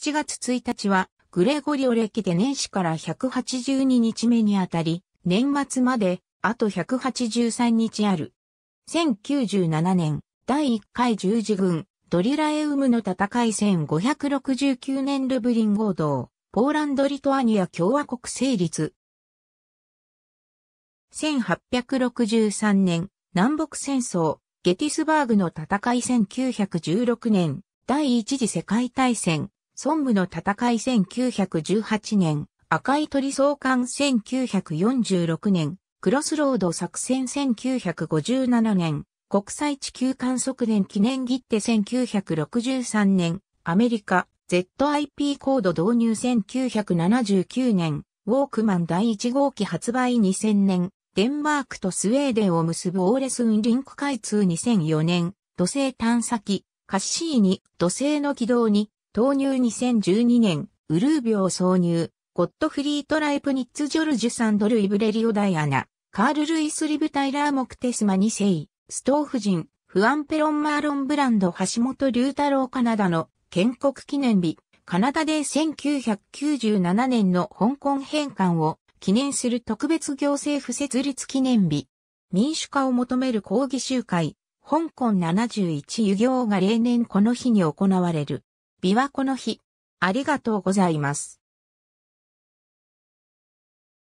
7月1日は、グレゴリオ歴で年始から182日目にあたり、年末まで、あと183日ある。1097年、第1回十字軍、ドリラエウムの戦い1569年ルブリン合同、ポーランド・リトアニア共和国成立。1863年、南北戦争、ゲティスバーグの戦い1916年、第一次世界大戦、孫武の戦い1918年、赤い鳥総監1946年、クロスロード作戦1957年、国際地球観測年記念切手1963年、アメリカ ZIP コード導入1979年、ウォークマン第1号機発売2000年、デンマークとスウェーデンを結ぶオーレスンリンク開通2004年、土星探査機、カッシーニ、土星の軌道に投入2012年、ウルービョ挿入、ゴットフリート・ライプニッツ・ジョルジュ・サンドル・イブレリオ・ダイアナ、カール・ルイス・リブ・タイラー・モクテス・マ2世、ストーフ人、フアン・ペロン・マーロン・ブランド・橋本龍太郎カナダの建国記念日、カナダで1997年の香港返還を記念する特別行政府設立記念日、民主化を求める抗議集会、香港71遊行が例年この日に行われる。琵琶湖の日、ありがとうございます。